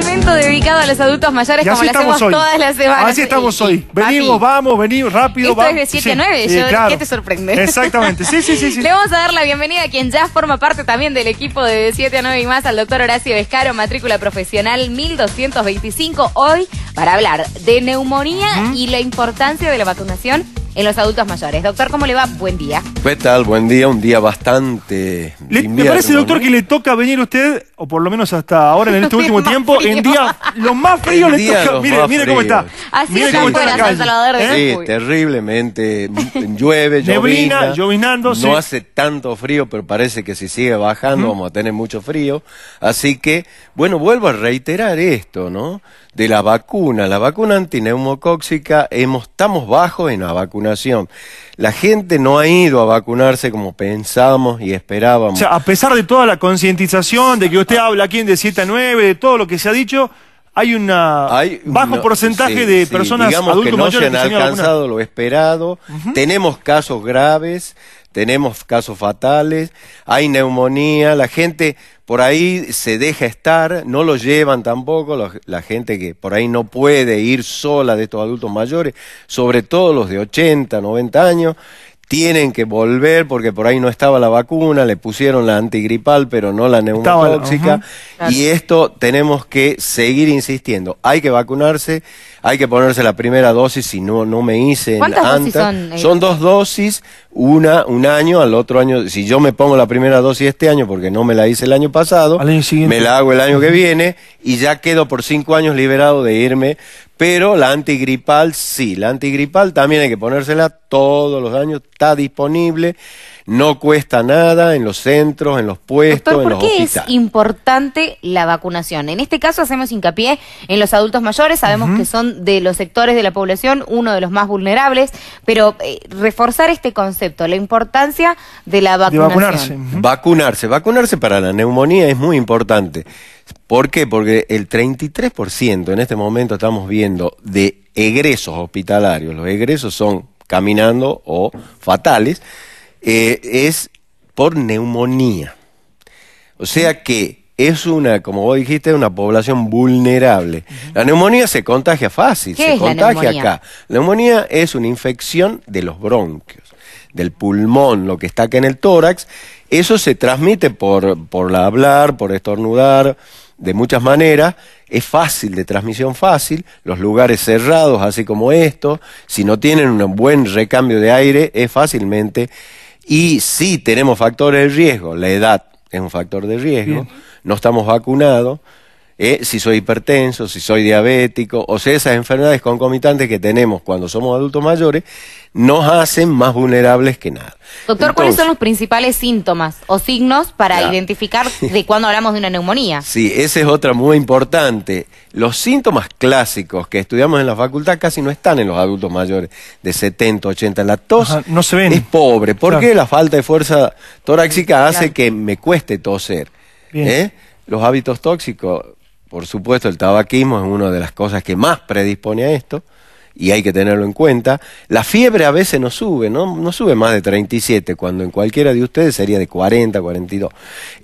Momento dedicado a los adultos mayores como lo hacemos todas las semanas. Así estamos hoy. Venimos, vamos, venimos rápido. Esto vamos. es de 7 a 9, ¿qué te sorprende? Exactamente, sí, sí, sí, sí, Le vamos a dar la bienvenida a quien ya forma parte también del equipo de 7 a 9 y más, al doctor Horacio Vescaro, matrícula profesional 1225, hoy para hablar de neumonía y la importancia de la vacunación en los adultos mayores. Doctor, ¿cómo le va? Buen día. ¿Qué tal? Buen día, un día bastante. ¿Me parece, doctor, que le toca venir usted, o por lo menos hasta ahora en este último tiempo, en día lo más frío le toca. Mire, mire cómo está. Así es está de Sí, terriblemente. Llueve, llovina, No hace tanto frío, pero parece que si sigue bajando vamos a tener mucho frío. Así que, bueno, vuelvo a reiterar esto, ¿no? De la vacuna. La vacuna antineumocóxica, hemos, estamos bajos en la vacunación. La gente no ha ido a vacunarse como pensábamos y esperábamos. O sea, a pesar de toda la concientización, de que usted habla aquí en de 7 a 9, de todo lo que se ha dicho, Ah, hay un bajo porcentaje de personas adultos que no mayores se han alcanzado lo esperado. Tenemos casos graves, tenemos casos fatales, hay neumonía, la gente por ahí se deja estar, no lo llevan tampoco, la, la gente que por ahí no puede ir sola de estos adultos mayores, sobre todo los de 80, 90 años, tienen que volver porque por ahí no estaba la vacuna, le pusieron la antigripal, pero no la neumotóxica. Y esto tenemos que seguir insistiendo. Hay que vacunarse, hay que ponerse la primera dosis si no, no me hice en ANTA. Son, eh? son, dos dosis, una un año, al otro año. Si yo me pongo la primera dosis este año porque no me la hice el año pasado, me la hago el año que viene y ya quedo por cinco años liberado de irme pero la antigripal sí, la antigripal también hay que ponérsela todos los años, está disponible no cuesta nada en los centros, en los puestos, en los hospitales. ¿Por qué es importante la vacunación? En este caso hacemos hincapié en los adultos mayores, sabemos que son de los sectores de la población uno de los más vulnerables, pero eh, reforzar este concepto, la importancia de la vacunación. vacunarse. Vacunarse, vacunarse para la neumonía es muy importante. ¿Por qué? Porque el 33% en este momento estamos viendo de egresos hospitalarios, los egresos son caminando o fatales, eh, es por neumonía. O sea que es una, como vos dijiste, una población vulnerable. La neumonía se contagia fácil, se contagia acá. La neumonía es una infección de los bronquios, del pulmón, lo que está acá en el tórax. Eso se transmite por, por hablar, por estornudar, de muchas maneras, es fácil, de transmisión fácil, los lugares cerrados, así como esto, si no tienen un buen recambio de aire, es fácilmente y sí tenemos factores de riesgo, la edad es un factor de riesgo, no estamos vacunados, ¿eh? si soy hipertenso, si soy diabético, o sea, esas enfermedades concomitantes que tenemos cuando somos adultos mayores nos hacen más vulnerables que nada. Doctor, ¿cuáles son los principales síntomas o signos para identificar de cuándo hablamos de una neumonía? Sí, esa es otra muy importante. Los síntomas clásicos que estudiamos en la facultad casi no están en los adultos mayores de 70, 80. La tos es pobre. porque la falta de fuerza torácica hace que me cueste toser? ¿Eh? Los hábitos tóxicos por supuesto, el tabaquismo es una de las cosas que más predispone a esto y hay que tenerlo en cuenta. La fiebre a veces no sube, no, sube más de 37, cuando en cualquiera de ustedes sería de 40, 42.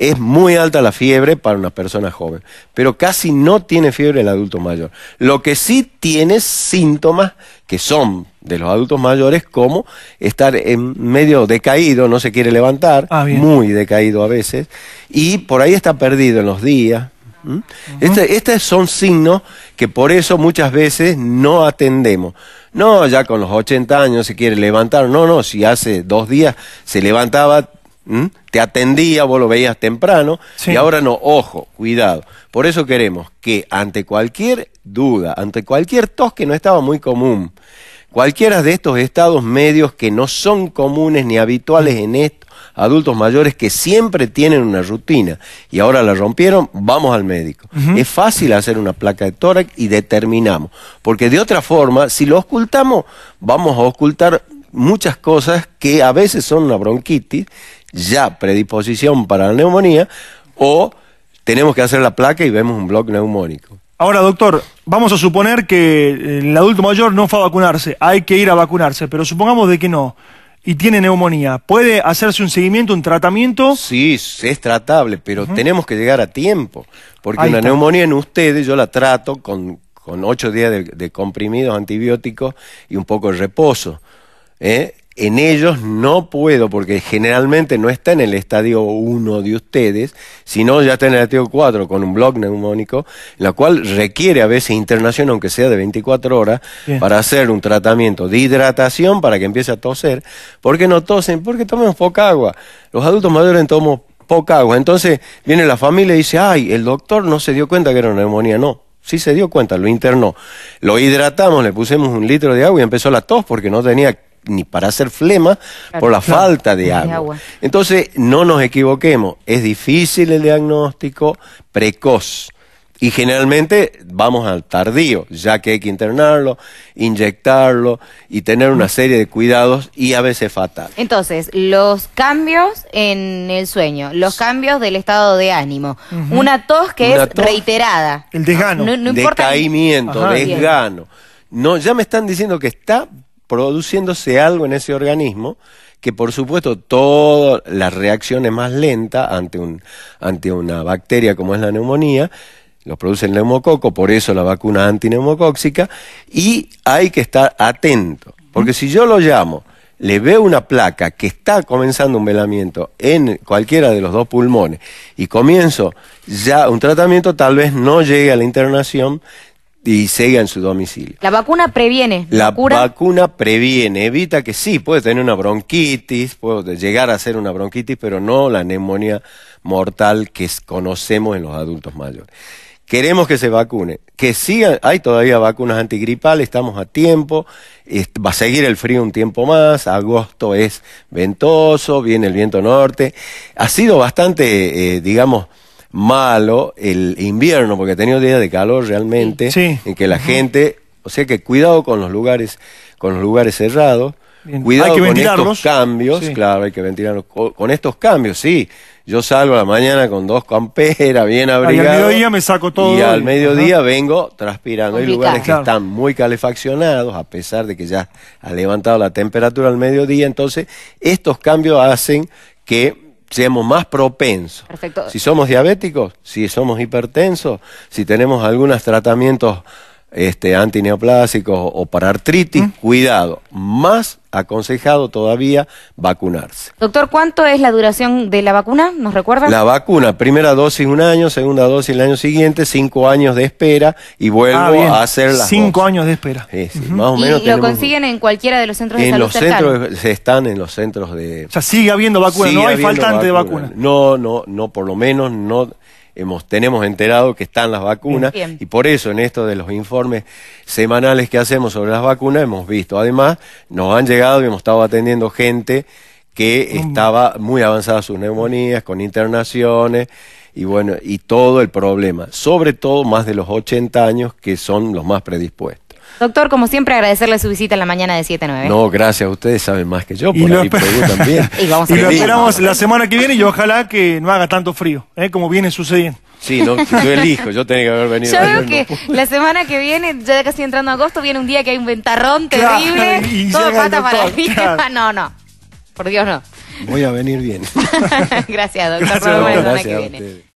Es muy alta la fiebre para una persona joven, pero casi no tiene fiebre el adulto mayor. Lo que sí tiene síntomas que son de los adultos mayores como estar en medio decaído, no se quiere levantar, ah, muy decaído a veces, y por ahí está perdido en los días, ¿Mm? estos este son signos que por eso muchas veces no atendemos. No, ya con los 80 años se quiere levantar. No, no, si hace dos días se levantaba, te atendía, vos lo veías temprano, y ahora no, ojo, cuidado. Por eso queremos que ante cualquier duda, ante cualquier tos que no estaba muy común, cualquiera de estos estados medios que no son comunes ni habituales en esto, adultos mayores que siempre tienen una rutina y ahora la rompieron, vamos al médico. Es fácil hacer una placa de tórax y determinamos, porque de otra forma, si lo ocultamos, vamos a ocultar muchas cosas que a veces son una bronquitis, ya predisposición para la neumonía, o tenemos que hacer la placa y vemos un bloque neumónico. Ahora, doctor, vamos a suponer que el adulto mayor no fue a vacunarse, hay que ir a vacunarse, pero supongamos de que no y tiene neumonía. ¿Puede hacerse un seguimiento, un tratamiento? Sí, es tratable, pero tenemos que llegar a tiempo. Porque una neumonía en ustedes yo la trato con, con ocho días de, de, comprimidos antibióticos y un poco de reposo. ¿eh? En ellos no puedo, porque generalmente no está en el estadio 1 de ustedes, sino ya está en el estadio 4 con un blog neumónico, la cual requiere a veces internación, aunque sea de 24 horas, para hacer un tratamiento de hidratación para que empiece a toser. ¿Por qué no tosen? Porque toman poca agua. Los adultos mayores toman poca agua. Entonces viene la familia y dice, ay, el doctor no se dio cuenta que era neumonía. No, sí se dio cuenta, lo internó. Lo hidratamos, le pusimos un litro de agua y empezó la tos porque no tenía ni para hacer flema por la falta de agua. Entonces, no nos equivoquemos, es difícil el diagnóstico precoz. Y generalmente vamos al tardío, ya que hay que internarlo, inyectarlo y tener una serie de cuidados y a veces fatal. Entonces, los cambios en el sueño, los cambios del estado de ánimo, una tos que es reiterada. El desgano. Decaimiento, desgano. No, ya me están diciendo que está produciéndose algo en ese organismo que por supuesto todas las reacciones más lentas ante, un, ante una bacteria como es la neumonía, lo produce el neumococo, por eso la vacuna antineumocóxica, y hay que estar atento, porque si yo lo llamo, le veo una placa que está comenzando un velamiento en cualquiera de los dos pulmones y comienzo ya un tratamiento, tal vez no llegue a la internación, y siga en su domicilio. La vacuna previene. La vacuna previene, evita que sí, puede tener una bronquitis, puede llegar a ser una bronquitis, pero no la neumonía mortal que conocemos en los adultos mayores. Queremos que se vacune, que sigan, hay todavía vacunas antigripales, estamos a tiempo, va a seguir el frío un tiempo más, agosto es ventoso, viene el viento norte, ha sido bastante, eh, digamos, malo el invierno, porque ha tenido días de calor realmente, en que la gente, o sea que cuidado con los lugares, con los lugares cerrados, cuidado que con los cambios, claro, hay que ventilarlos, con estos cambios, sí, yo salgo a la mañana con dos camperas, bien abrigado. al mediodía me saco todo. Y al mediodía vengo transpirando. Hay lugares que están muy calefaccionados, a pesar de que ya ha levantado la temperatura al mediodía. Entonces, estos cambios hacen que seamos más propensos. Si somos diabéticos, si somos hipertensos, si tenemos algunos tratamientos este, antineoplásicos o, para artritis, cuidado, más aconsejado todavía vacunarse. Doctor, ¿cuánto es la duración de la vacuna? ¿Nos recuerda? La vacuna, primera dosis un año, segunda dosis el año siguiente, cinco años de espera y vuelvo ah, a hacer la. Cinco años de espera. Sí, más o menos ¿Y lo consiguen en cualquiera de los centros de salud los centros se están en los centros de... O sea, sigue habiendo vacuna, no hay faltante de vacuna. No, no, no, por lo menos no tenemos enterado que están las vacunas y por eso en esto de los informes semanales que hacemos sobre las vacunas hemos visto. Además, nos han llegado y hemos estado atendiendo gente que mm. estaba muy avanzada sus neumonías, con internaciones y bueno, y todo el problema, sobre todo más de los 80 años que son los más predispuestos. Doctor, como siempre, agradecerle su visita en la mañana de 7 a 9. No, gracias. Ustedes saben más que yo, por y ahí también. y, vamos a y lo esperamos la semana que viene y ojalá que no haga tanto frío, ¿eh? como viene sucediendo. Sí, yo elijo, yo tenía que haber venido. Yo veo que la semana que viene, ya casi entrando a agosto, viene un día que hay un ventarrón terrible, todo pata para el No, no, por Dios no. Voy a venir bien. gracias, doctor. Nos vemos la semana que viene.